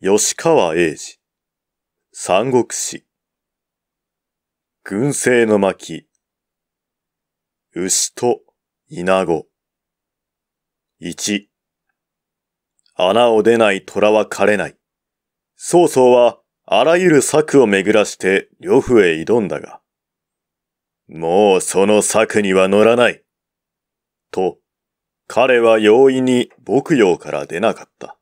吉川英治、三国志、群生の巻、牛と稲子。一。穴を出ない虎は枯れない。曹操はあらゆる策を巡らして呂布へ挑んだが、もうその策には乗らない。と、彼は容易に牧羊から出なかった。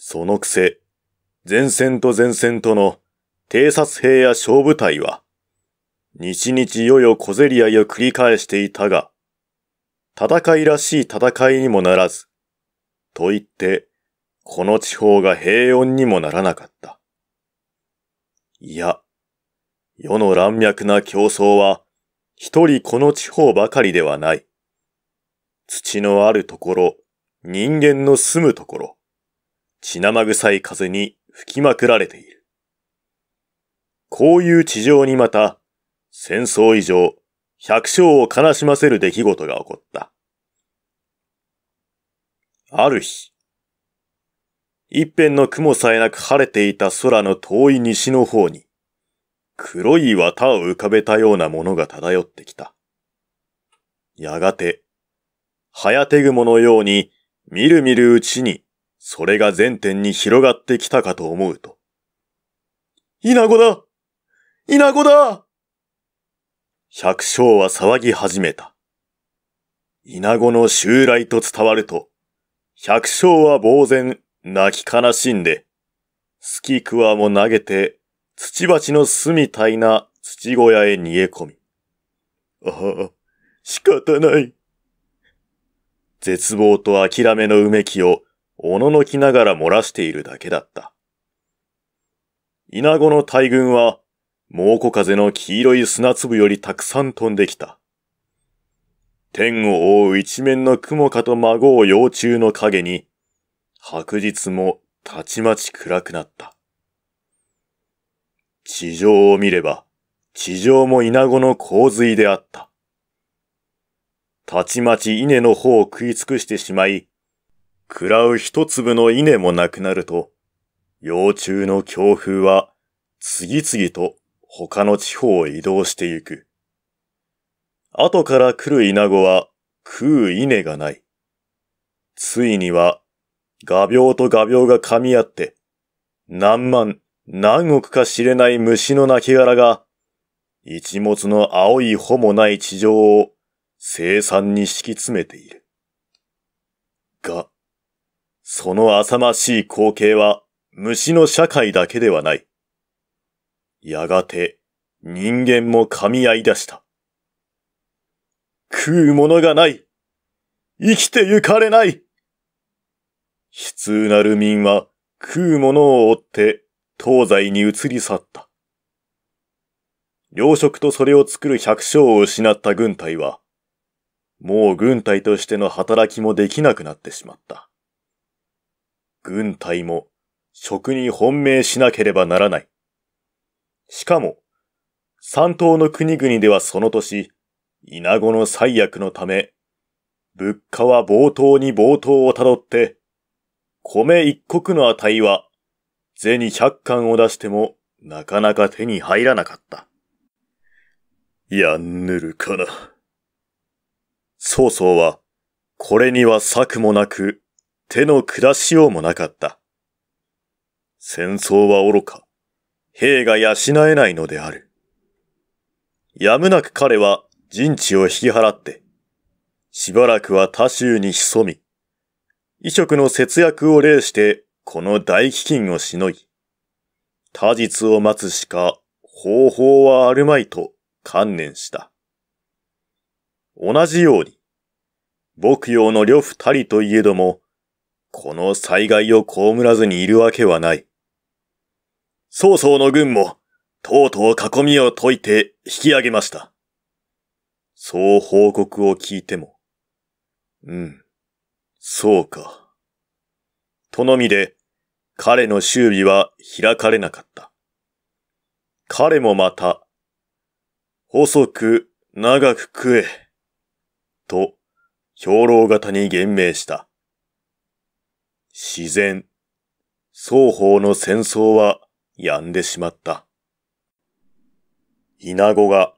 そのくせ、前線と前線との偵察兵や小部隊は、日々よよ小競り合いを繰り返していたが、戦いらしい戦いにもならず、と言って、この地方が平穏にもならなかった。いや、世の乱脈な競争は、一人この地方ばかりではない。土のあるところ、人間の住むところ、血生臭い風に吹きまくられている。こういう地上にまた、戦争以上、百姓を悲しませる出来事が起こった。ある日、一辺の雲さえなく晴れていた空の遠い西の方に、黒い綿を浮かべたようなものが漂ってきた。やがて、早手雲のように、みるみるうちにそれが全店に広がってきたかと思うと。イナゴだイナゴだ百姓は騒ぎ始めた。イナゴの襲来と伝わると、百姓は呆然、泣き悲しんで、スキクワも投げて、土鉢の巣みたいな土小屋へ逃げ込み。ああ、仕方ない。絶望と諦めのうめきをおののきながら漏らしているだけだった。イナゴの大群は、猛虎風の黄色い砂粒よりたくさん飛んできた。天を覆う一面の雲かと孫を幼虫の影に、白日もたちまち暗くなった。地上を見れば、地上もイナゴの洪水であった。たちまち稲の方を食い尽くしてしまい、食らう一粒の稲もなくなると、幼虫の強風は次々と他の地方を移動してゆく。後から来る稲子は食う稲がない。ついには画鋲と画鋲が噛み合って、何万何億か知れない虫の亡骸が、一物の青い穂もない地上を生産に敷き詰めている。が、その浅ましい光景は虫の社会だけではない。やがて人間も噛み合い出した。食うものがない生きてゆかれない悲痛なる民は食うものを追って東西に移り去った。糧食とそれを作る百姓を失った軍隊は、もう軍隊としての働きもできなくなってしまった。軍隊も職に本命しなければならない。しかも、三島の国々ではその年、稲子の最悪のため、物価は冒頭に冒頭をたどって、米一国の値は、銭百貫を出してもなかなか手に入らなかった。やんぬるかな。曹操は、これには策もなく、手の下しようもなかった。戦争は愚か、兵が養えないのである。やむなく彼は陣地を引き払って、しばらくは他州に潜み、移植の節約を礼してこの大飢饉をしのぎ、他日を待つしか方法はあるまいと観念した。同じように、牧羊の呂布たりといえども、この災害を被らずにいるわけはない。曹操の軍も、とうとう囲みを解いて引き上げました。そう報告を聞いても、うん、そうか。とのみで、彼の修理は開かれなかった。彼もまた、細く長く食え、と、兵糧型に言明した。自然、双方の戦争は止んでしまった。イナゴが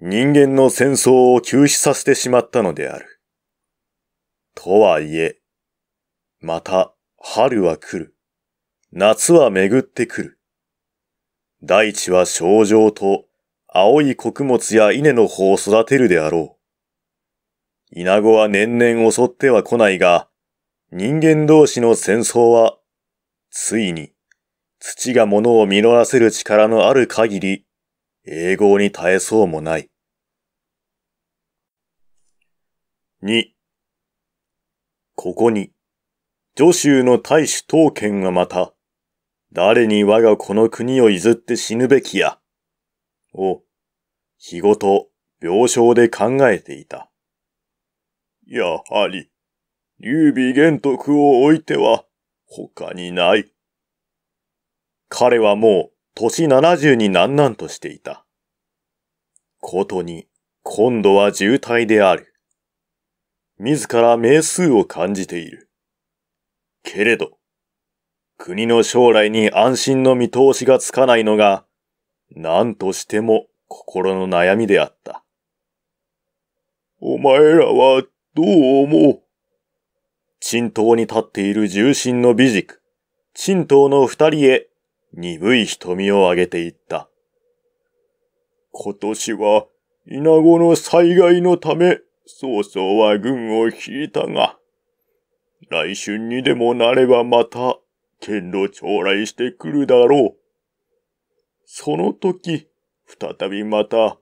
人間の戦争を休止させてしまったのである。とはいえ、また春は来る。夏は巡ってくる。大地は症状と青い穀物や稲の方を育てるであろう。イナゴは年々襲っては来ないが、人間同士の戦争は、ついに、土が物を実らせる力のある限り、永劫に耐えそうもない。二、ここに、助州の大主刀剣がまた、誰に我がこの国を譲って死ぬべきや、を、日ごと、病床で考えていた。やはり、劉備玄徳を置いては他にない。彼はもう年7十になんなんとしていた。ことに、今度は渋滞である。自ら名数を感じている。けれど、国の将来に安心の見通しがつかないのが、何としても心の悩みであった。お前らはどう思う沈頭に立っている重心の美塾、沈頭の二人へ、鈍い瞳を上げていった。今年は、稲子の災害のため、曹操は軍を引いたが、来春にでもなればまた、剣路将来してくるだろう。その時、再びまた、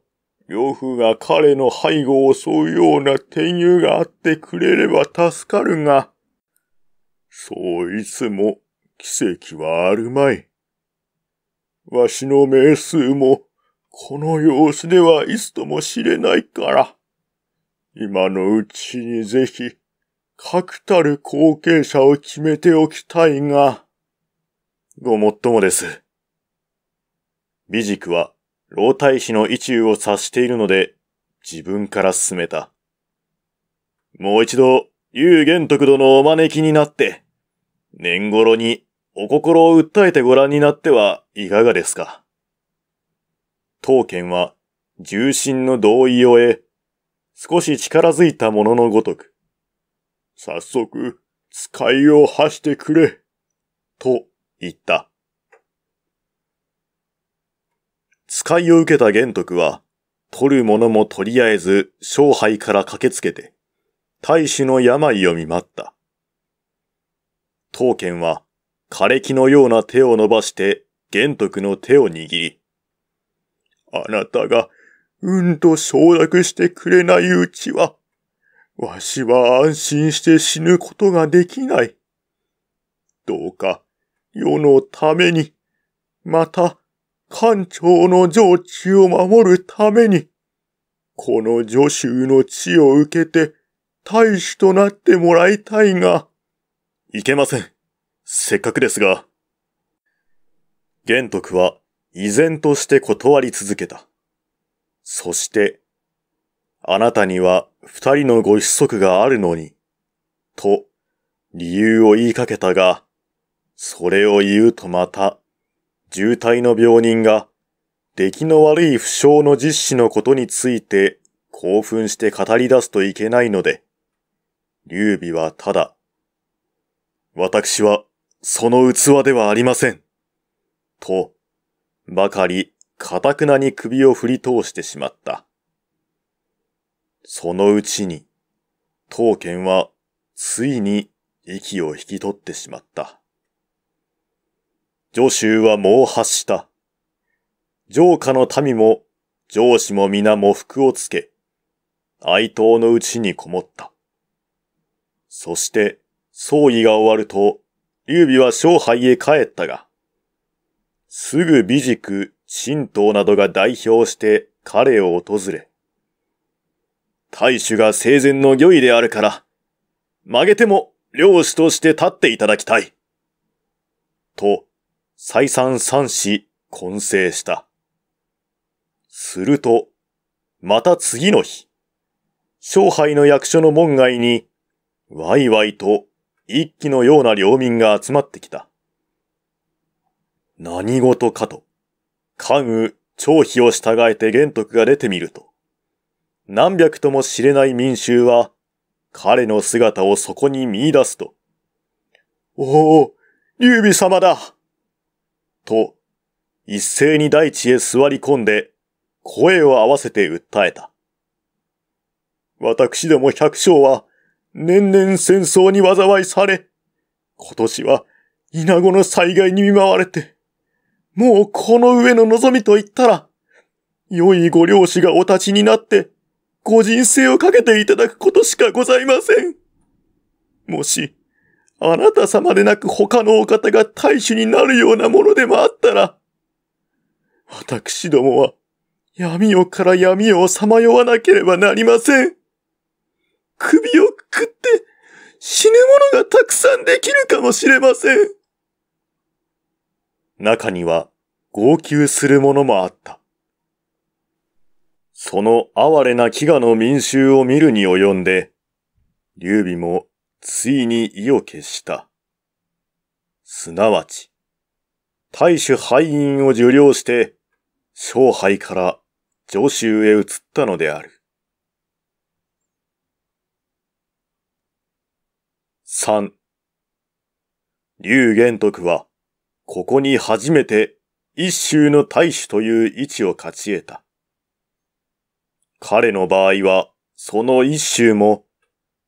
両夫が彼の背後を襲うような転入があってくれれば助かるが、そういつも奇跡はあるまい。わしの名数もこの様子ではいつとも知れないから、今のうちにぜひ、確たる後継者を決めておきたいが。ごもっともです。美塾は老太子の意中を察しているので、自分から進めた。もう一度、幽玄徳殿のお招きになって、年頃にお心を訴えてご覧になってはいかがですか。当剣は重心の同意を得、少し力づいたもののごとく、早速、使いを発してくれ、と言った。使いを受けた玄徳は、取るものもとりあえず勝敗から駆けつけて、大使の病を見舞った。刀剣は、枯れ木のような手を伸ばして玄徳の手を握り、あなたがうんと承諾してくれないうちは、わしは安心して死ぬことができない。どうか世のために、また艦長の上地を守るために、この助手の地を受けて、大使となってもらいたいが。いけません。せっかくですが。玄徳は、依然として断り続けた。そして、あなたには二人のご子息があるのに、と、理由を言いかけたが、それを言うとまた重体の病人が、出来の悪い負傷の実施のことについて興奮して語り出すといけないので、劉備はただ、私はその器ではありません。と、ばかり、かたくなに首を振り通してしまった。そのうちに、刀剣は、ついに息を引き取ってしまった。上州は猛発した。城下の民も、上司も皆喪服をつけ、哀悼のうちにこもった。そして、葬儀が終わると、劉備は勝敗へ帰ったが、すぐ美塾、神道などが代表して彼を訪れ、大主が生前の御意であるから、曲げても領主として立っていただきたい。と、再三三死、混成した。すると、また次の日、勝敗の役所の門外に、ワイワイと一気のような領民が集まってきた。何事かと、関羽、張飛を従えて玄徳が出てみると、何百とも知れない民衆は、彼の姿をそこに見出すと、おお、劉備様だと、一斉に大地へ座り込んで、声を合わせて訴えた。私ども百姓は、年々戦争に災いされ、今年は、稲子の災害に見舞われて、もうこの上の望みと言ったら、良いご漁師がお立ちになって、ご人生をかけていただくことしかございません。もし、あなた様でなく他のお方が大主になるようなものでもあったら、私どもは闇夜から闇夜をさまよわなければなりません。首をくくって死ぬものがたくさんできるかもしれません。中には号泣する者もあった。その哀れな飢餓の民衆を見るに及んで、劉備もついに意を決した。すなわち、大衆敗因を受領して、勝敗から上州へ移ったのである。三、竜玄徳は、ここに初めて一州の大衆という位置を勝ち得た。彼の場合は、その一州も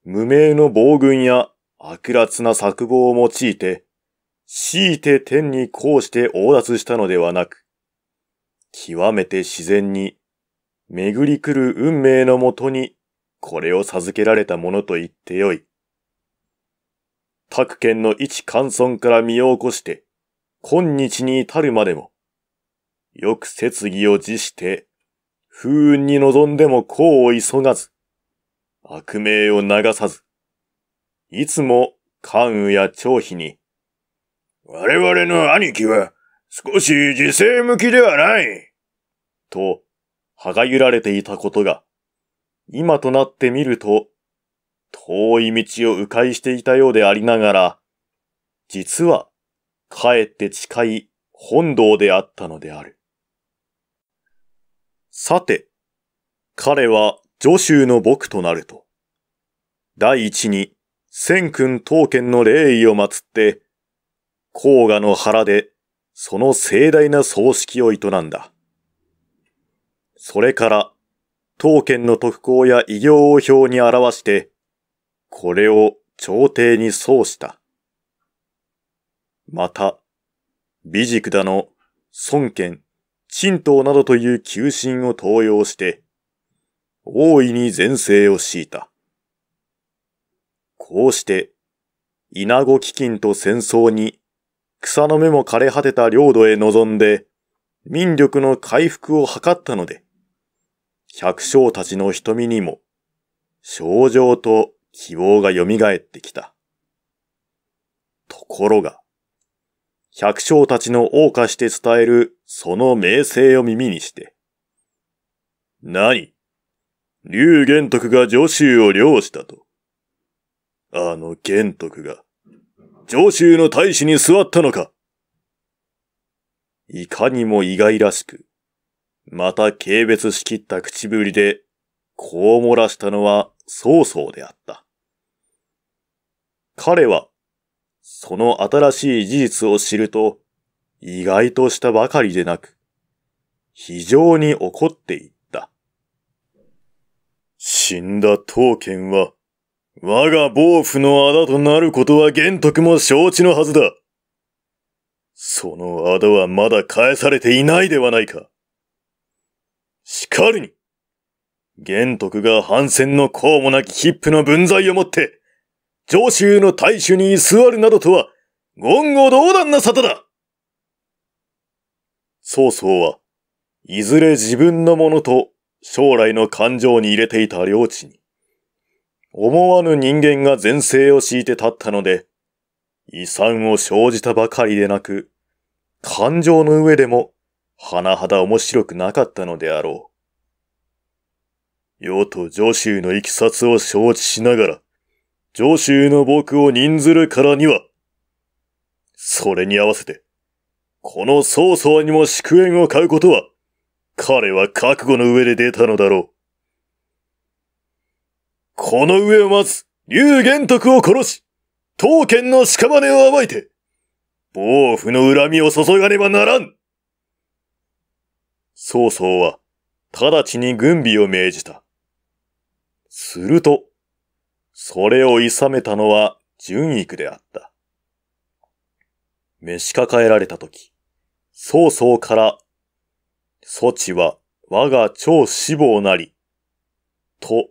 無名の暴軍や悪辣な策謀を用いて、強いて天にこうして横奪したのではなく、極めて自然に、巡り来る運命のもとに、これを授けられたものと言ってよい。各県の一寒村から身を起こして、今日に至るまでも、よく説議を辞して、風雲に臨んでも功を急がず、悪名を流さず、いつも関羽や張飛に、我々の兄貴は少し自制向きではない、と、歯がゆられていたことが、今となってみると、遠い道を迂回していたようでありながら、実は、かえって近い本堂であったのである。さて、彼は上州の僕となると、第一に、千君刀剣の霊威を祀って、黄河の腹で、その盛大な葬式を営んだ。それから、刀剣の特攻や異業を表に表して、これを朝廷に奏した。また、美塾だの、孫権、陳東などという求心を登用して、大いに前世を敷いた。こうして、稲子飢饉と戦争に、草の芽も枯れ果てた領土へ臨んで、民力の回復を図ったので、百姓たちの瞳にも、症状と希望が蘇ってきた。ところが、百姓たちの謳歌して伝えるその名声を耳にして、何竜玄徳が上州を漁したと。あの玄徳が、上州の大使に座ったのかいかにも意外らしく、また軽蔑しきった口ぶりで、こう漏らしたのは曹操であった。彼は、その新しい事実を知ると、意外としたばかりでなく、非常に怒っていた。死んだ刀剣は、我が暴婦の仇となることは玄徳も承知のはずだ。その仇はまだ返されていないではないか。しかるに、玄徳が反戦の功もなき切符の分際をもって、上州の大衆に居座るなどとは、言語道断な沙汰だ曹操は、いずれ自分のものと将来の感情に入れていた領地に、思わぬ人間が前世を敷いて立ったので、遺産を生じたばかりでなく、感情の上でも、甚だ面白くなかったのであろう。世と上州の行きさつを承知しながら、上州の僕を任ずるからには、それに合わせて、この曹操にも祝宴を買うことは、彼は覚悟の上で出たのだろう。この上をまず、竜玄徳を殺し、刀剣の屍を暴いて、暴風の恨みを注がねばならん曹操は、直ちに軍備を命じた。すると、それを諌めたのは純育であった。召し抱えられた時、曹操から措置は我が超死亡なり、と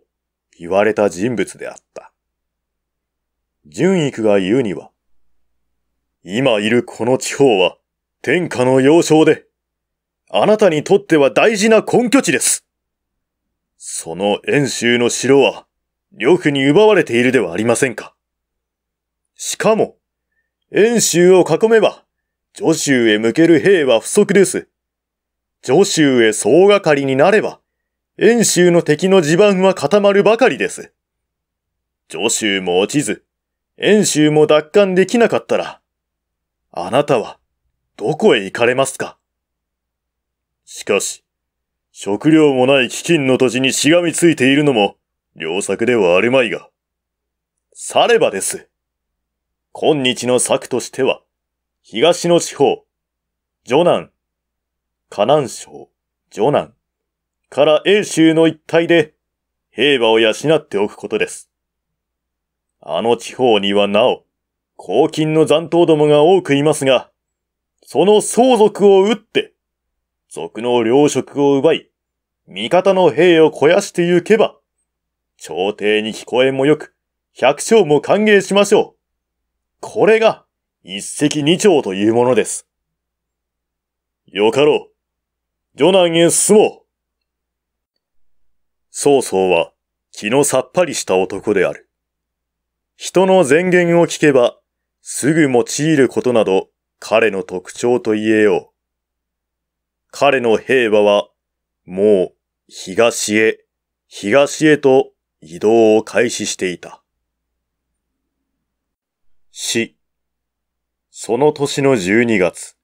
言われた人物であった。純育が言うには、今いるこの地方は天下の要衝で、あなたにとっては大事な根拠地です。その遠州の城は、呂布に奪われているではありませんか。しかも、遠州を囲めば、徐州へ向ける兵は不足です。上州へ総がかりになれば、遠州の敵の地盤は固まるばかりです。上州も落ちず、遠州も奪還できなかったら、あなたは、どこへ行かれますかしかし、食料もない飢饉の土地にしがみついているのも、良策ではあるまいが。さればです。今日の策としては、東の地方、女南、河南省、城南から英州の一帯で平和を養っておくことです。あの地方にはなお、公金の残党どもが多くいますが、その相続を打って、族の領職を奪い、味方の兵を肥やしてゆけば、朝廷に聞こえもよく、百姓も歓迎しましょう。これが、一石二鳥というものです。よかろう。女南へ進もう曹操は気のさっぱりした男である。人の前言を聞けば、すぐ用いることなど彼の特徴と言えよう。彼の平和は、もう東へ、東へと移動を開始していた。死。その年の12月、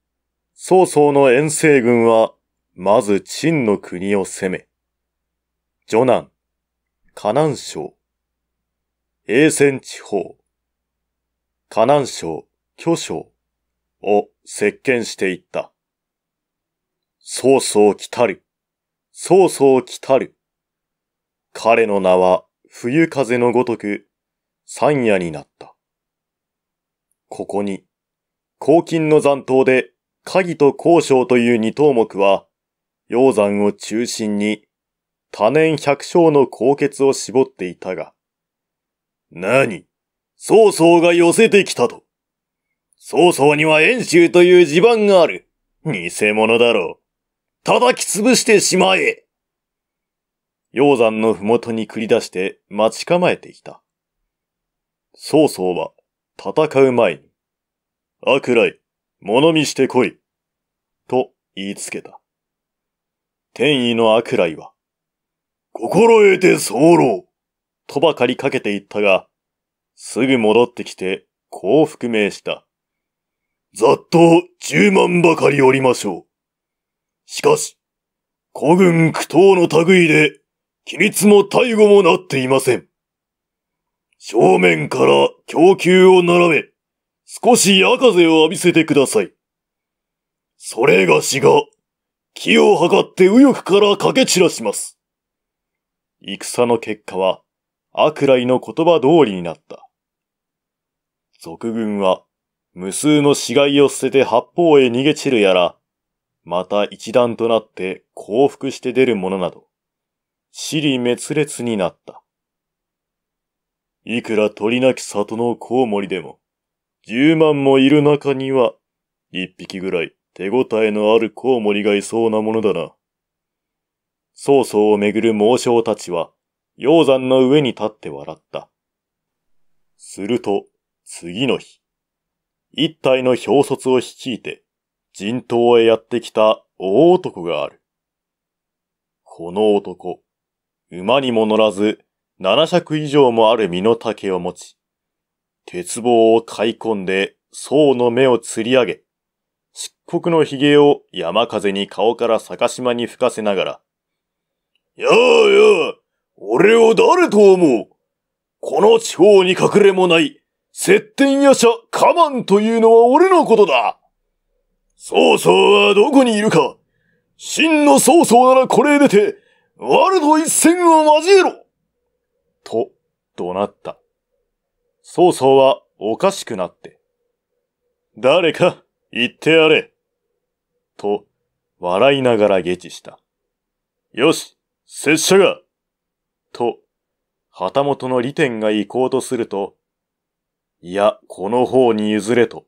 曹操の遠征軍はまず真の国を攻め、女南、河南省、永泉地方、河南省、巨省を席巻していった。曹操来たる、曹操来たる。彼の名は冬風のごとく三夜になった。ここに、黄金の残党で、鍵と交渉という二頭目は、鷹山を中心に多年百姓の高血を絞っていたが、何曹操が寄せてきたと。曹操には遠州という地盤がある。偽物だろう。叩き潰してしまえ鷹山の麓に繰り出して待ち構えていた。曹操は戦う前に、悪来、物見してこい、と言いつけた。天意の悪来は、心得て候とばかりかけていったが、すぐ戻ってきて、こう復命した。ざっと十万ばかりおりましょう。しかし、古軍苦闘の類で、規律も大護もなっていません。正面から供給を並べ、少し赤風を浴びせてください。それがしが気を測って右翼から駆け散らします。戦の結果は、悪来の言葉通りになった。俗軍は、無数の死骸を捨てて八方へ逃げ散るやら、また一段となって降伏して出る者など、死に滅裂になった。いくら鳥なき里のコウモリでも、十万もいる中には、一匹ぐらい手応えのあるコウモリがいそうなものだな。曹操をめぐる猛将たちは、鷹山の上に立って笑った。すると、次の日、一体の表卒を率いて、人頭へやってきた大男がある。この男、馬にも乗らず、七尺以上もある身の丈を持ち、鉄棒を買い込んで、僧の目を吊り上げ、国の髭を山風に顔から逆島に吹かせながら、やあやあ、俺を誰と思うこの地方に隠れもない、接点夜叉カマンというのは俺のことだ曹操はどこにいるか真の曹操ならこれへ出て、我と一戦を交えろと、怒鳴った。曹操はおかしくなって。誰か、言ってやれ。と、笑いながら下地した。よし拙者がと、旗本の利点が行こうとすると、いや、この方に譲れと、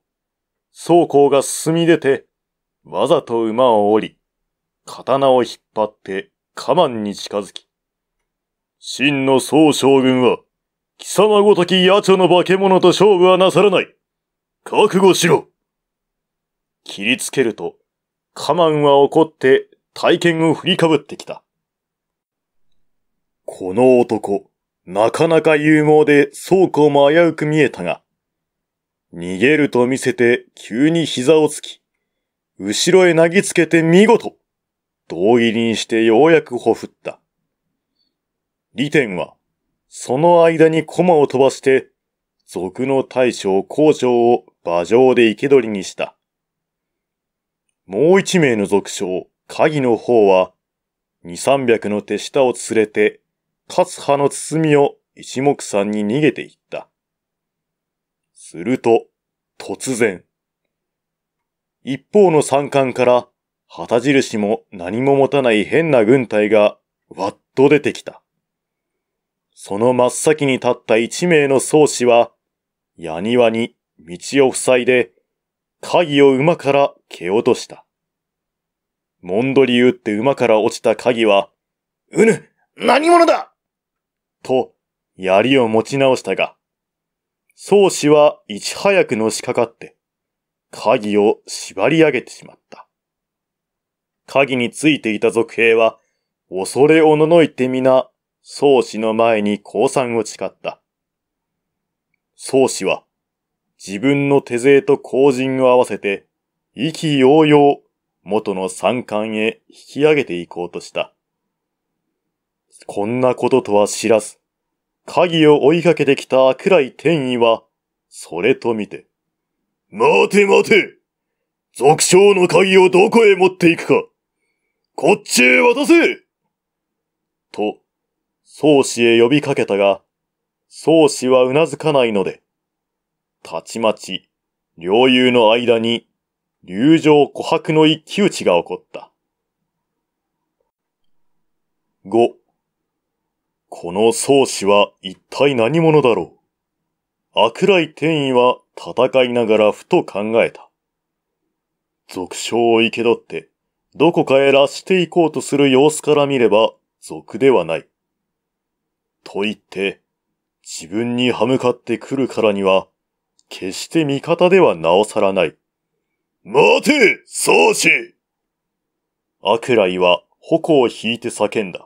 宗公が進み出て、わざと馬を降り、刀を引っ張ってカマンに近づき、真の総将軍は、貴様ごとき野鳥の化け物と勝負はなさらない覚悟しろ切りつけると、カマンは怒って体験を振りかぶってきた。この男、なかなか勇猛で倉庫も危うく見えたが、逃げると見せて急に膝をつき、後ろへ投げつけて見事、胴切りにしてようやくほふった。利点は、その間に駒を飛ばして、賊の大将校長を馬上で生け捕りにした。もう一名の俗将、鍵の方は、二三百の手下を連れて、勝葉の包みを一目散に逃げていった。すると、突然。一方の三冠から、旗印も何も持たない変な軍隊が、わっと出てきた。その真っ先に立った一名の宗師は、矢庭に道を塞いで、鍵を馬から蹴落とした。もんどり打って馬から落ちた鍵は、うぬ何者だと、槍を持ち直したが、宗氏はいち早くのしかかって、鍵を縛り上げてしまった。鍵についていた続兵は、恐れおののいて皆、宗氏の前に降参を誓った。宗氏は、自分の手勢と後陣を合わせて、意気揚々、元の三冠へ引き上げていこうとした。こんなこととは知らず、鍵を追いかけてきた暗い転移は、それと見て。待て待て俗称の鍵をどこへ持っていくかこっちへ渡せと、宗氏へ呼びかけたが、宗氏は頷かないので、たちまち、両友の間に、流情琥珀の一騎打ちが起こった。五、この宗師は一体何者だろう悪来天意は戦いながらふと考えた。俗称を生け取って、どこかへらしていこうとする様子から見れば、俗ではない。と言って、自分に歯向かってくるからには、決して味方ではなおさらない。待て、宗師アクライは矛を引いて叫んだ。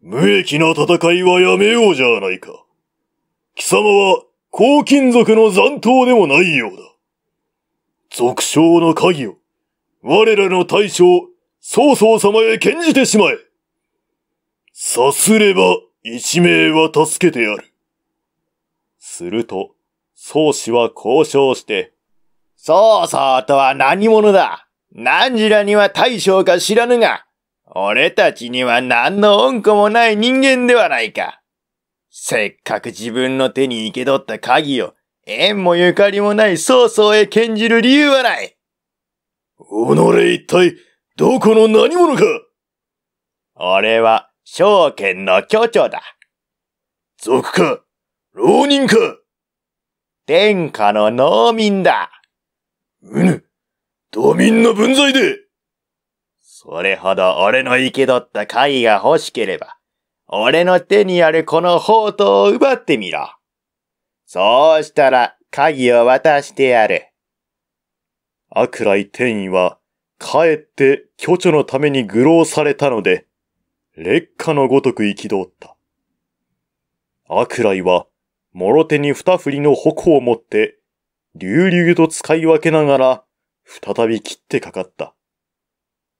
無益な戦いはやめようじゃないか。貴様は黄金族の残党でもないようだ。俗称の鍵を、我らの大将、曹操様へ献じてしまえ。さすれば一命は助けてやる。すると、宗氏は交渉して、曹操とは何者だ何時らには大将か知らぬが、俺たちには何の恩子もない人間ではないか。せっかく自分の手に生け取った鍵を、縁もゆかりもない曹操へ献じる理由はない。己一体、どこの何者か俺は、証券の巨長だ。族か浪人か天下の農民だ。うぬ、土民の分際でそれほど俺の生け取った貝が欲しければ、俺の手にあるこの宝刀を奪ってみろ。そうしたら鍵を渡してやる。悪来天意は、かえって巨著のために愚弄されたので、劣化のごとく憤った。悪来は、諸手に二振りの矛を持って、隆々と使い分けながら、再び切ってかかった。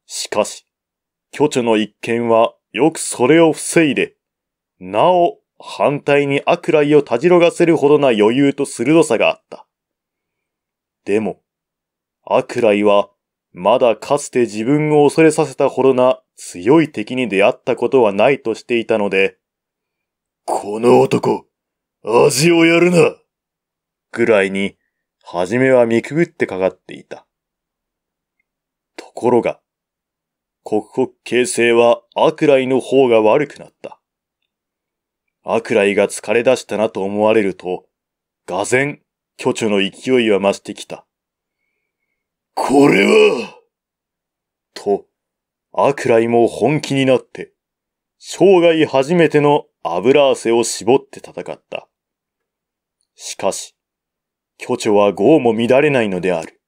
しかし、巨著の一件はよくそれを防いで、なお反対に悪来をたじろがせるほどな余裕と鋭さがあった。でも、悪来はまだかつて自分を恐れさせたほどな強い敵に出会ったことはないとしていたので、この男、味をやるなぐらいに、はじめは見くぐってかかっていた。ところが、国国形勢は悪来の方が悪くなった。悪来が疲れ出したなと思われると、がぜん、巨著の勢いは増してきた。これはと、悪来も本気になって、生涯初めての油汗を絞って戦った。しかし、巨著は業も乱れないのである。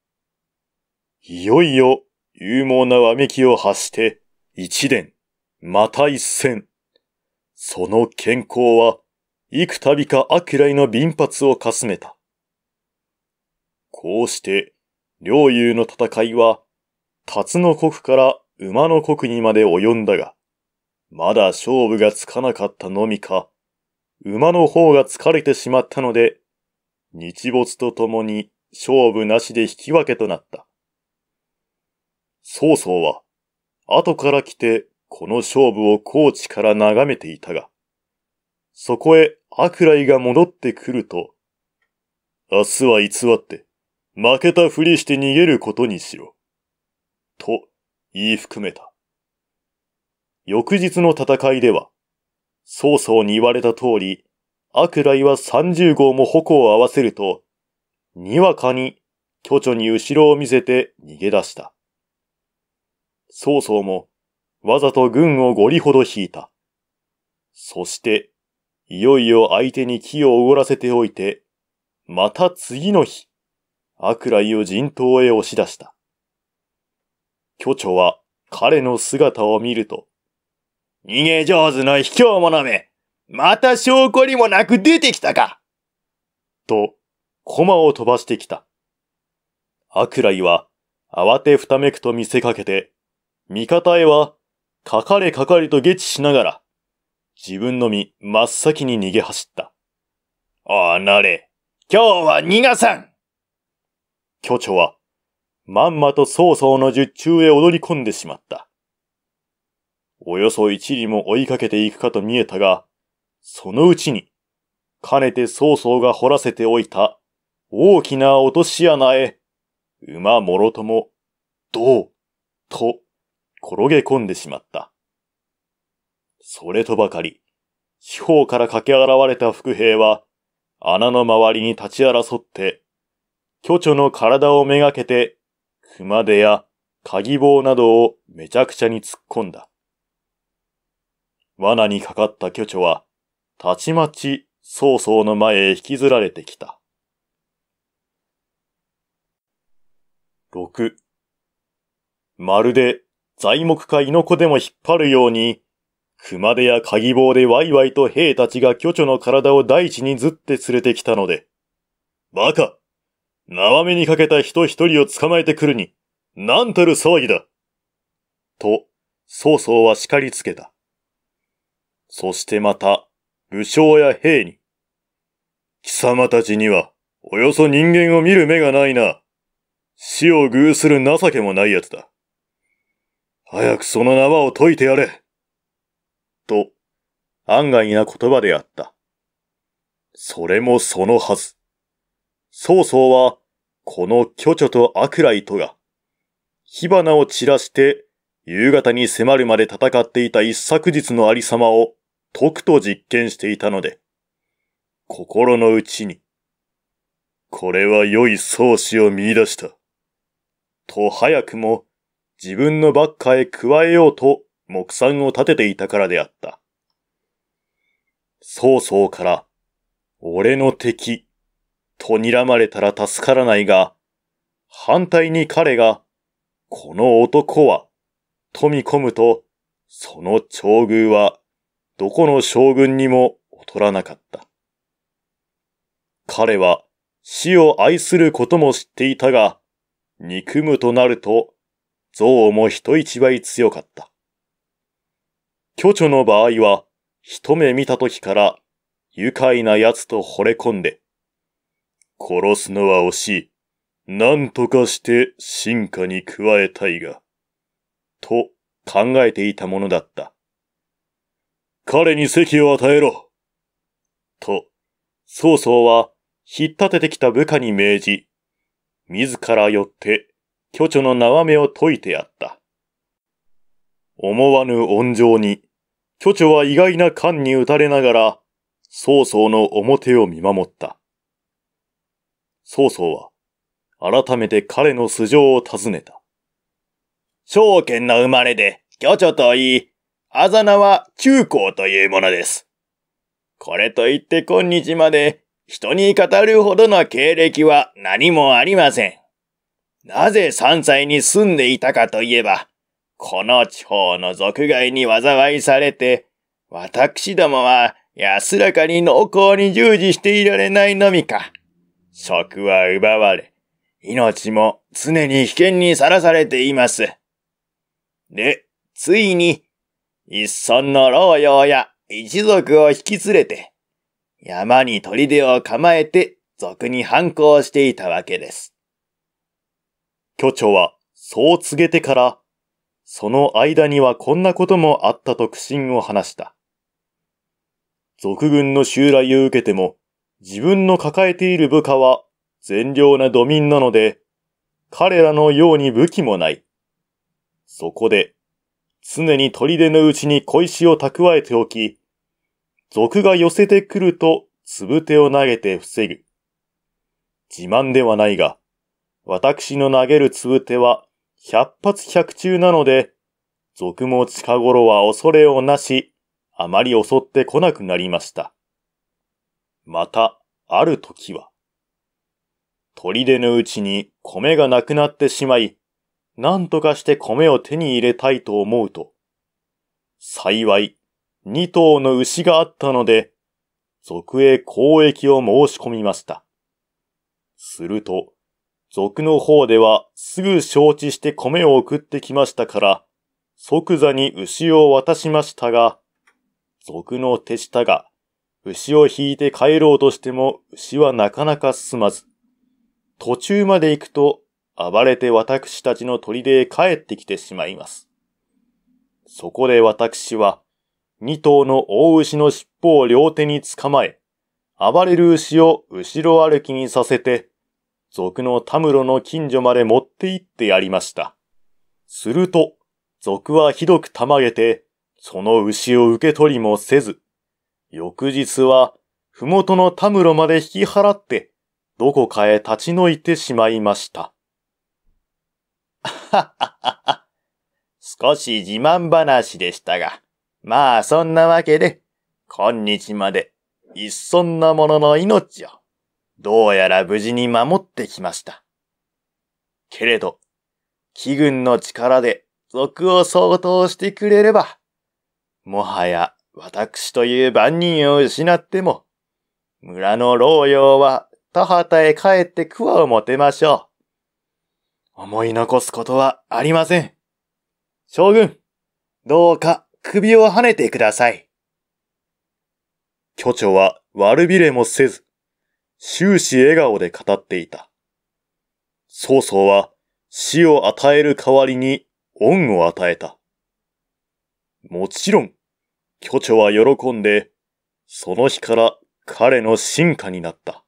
いよいよ、勇猛なわめきを発して、一年、また一戦。その健康は、幾度か悪キの貧発をかすめた。こうして、両友の戦いは、辰の国から馬の国にまで及んだが、まだ勝負がつかなかったのみか、馬の方が疲れてしまったので、日没とともに勝負なしで引き分けとなった。曹操は、後から来てこの勝負を高知から眺めていたが、そこへ悪来が戻ってくると、明日は偽って、負けたふりして逃げることにしろ。と、言い含めた。翌日の戦いでは、曹操に言われた通り、悪来は三十号も矛を合わせると、にわかに巨著に後ろを見せて逃げ出した。曹操もわざと軍を五里ほど引いた。そして、いよいよ相手に木をおごらせておいて、また次の日、悪来を陣頭へ押し出した。巨著は彼の姿を見ると、逃げ上手の卑怯者め、また証拠にもなく出てきたかと、駒を飛ばしてきた。悪来は、慌てふためくと見せかけて、味方へは、かかれかかれと下知しながら、自分の身真っ先に逃げ走った。ああなれ、今日は逃がさん巨著は、まんまと曹操の術中へ踊り込んでしまった。およそ一里も追いかけていくかと見えたが、そのうちに、かねて曹操が掘らせておいた大きな落とし穴へ、馬もろとも、どう、と、転げ込んでしまった。それとばかり、四方から駆け現れた伏兵は、穴の周りに立ち争って、巨著の体をめがけて、熊手や鍵棒などをめちゃくちゃに突っ込んだ。罠にかかった巨著は、たちまち曹操の前へ引きずられてきた。6。まるで材木かイ子でも引っ張るように、熊手や鍵棒でワイワイと兵たちが巨著の体を大地にずって連れてきたので、馬鹿縄目にかけた人一人を捕まえてくるに、なんたる騒ぎだと、曹操は叱りつけた。そしてまた、武将や兵に。貴様たちには、およそ人間を見る目がないな。死を偶する情けもない奴だ。早くその縄を解いてやれ。と、案外な言葉であった。それもそのはず。曹操は、この巨著と悪来とが、火花を散らして、夕方に迫るまで戦っていた一昨日のありさまを、とくと実験していたので、心の内に、これは良い創始を見出した。と早くも自分のばっかへ加えようと目算を立てていたからであった。曹操から、俺の敵、と睨まれたら助からないが、反対に彼が、この男は、と見込むと、その境遇はどこの将軍にも劣らなかった。彼は死を愛することも知っていたが、憎むとなると、憎悪も人一倍強かった。巨著の場合は、一目見た時から、愉快な奴と惚れ込んで、殺すのは惜しい。何とかして進化に加えたいが、と考えていたものだった。彼に席を与えろ。と、曹操は、引っ立ててきた部下に命じ、自ら寄って、巨著の縄目を解いてやった。思わぬ恩情に、巨著は意外な勘に打たれながら、曹操の表を見守った。曹操は、改めて彼の素性を尋ねた。証券の生まれで、巨著といい、あざ名は中校というものです。これといって今日まで人に語るほどの経歴は何もありません。なぜ山菜に住んでいたかといえば、この地方の俗外に災いされて、私どもは安らかに濃厚に従事していられないのみか。職は奪われ、命も常に危険にさらされています。で、ついに一村の老妖や一族を引き連れて、山に砦を構えて族に反抗していたわけです。巨長はそう告げてから、その間にはこんなこともあったと苦心を話した。族軍の襲来を受けても、自分の抱えている部下は善良な土民なので、彼らのように武器もない。そこで常に砦のうちに小石を蓄えておき、賊が寄せてくると、つぶてを投げて防ぐ。自慢ではないが、私の投げるつぶては、百発百中なので、賊も近頃は恐れをなし、あまり襲ってこなくなりました。また、ある時は、砦のうちに米がなくなってしまい、何とかして米を手に入れたいと思うと、幸い、二頭の牛があったので、賊へ交易を申し込みました。すると、賊の方ではすぐ承知して米を送ってきましたから、即座に牛を渡しましたが、賊の手下が牛を引いて帰ろうとしても牛はなかなか進まず、途中まで行くと暴れて私たちの砦へ帰ってきてしまいます。そこで私は、二頭の大牛の尻尾を両手に捕まえ、暴れる牛を後ろ歩きにさせて、賊の田室の近所まで持って行ってやりました。すると、賊はひどくたまげて、その牛を受け取りもせず、翌日は、ふもとの田室まで引き払って、どこかへ立ち退いてしまいました。少し自慢話でしたが、まあそんなわけで、今日まで一尊なものの命を、どうやら無事に守ってきました。けれど、気軍の力で賊を相当してくれれば、もはや私という万人を失っても、村の老用は田畑へ帰って桑を持てましょう。思い残すことはありません。将軍、どうか首をはねてください。巨長は悪びれもせず、終始笑顔で語っていた。曹操は死を与える代わりに恩を与えた。もちろん、巨長は喜んで、その日から彼の進化になった。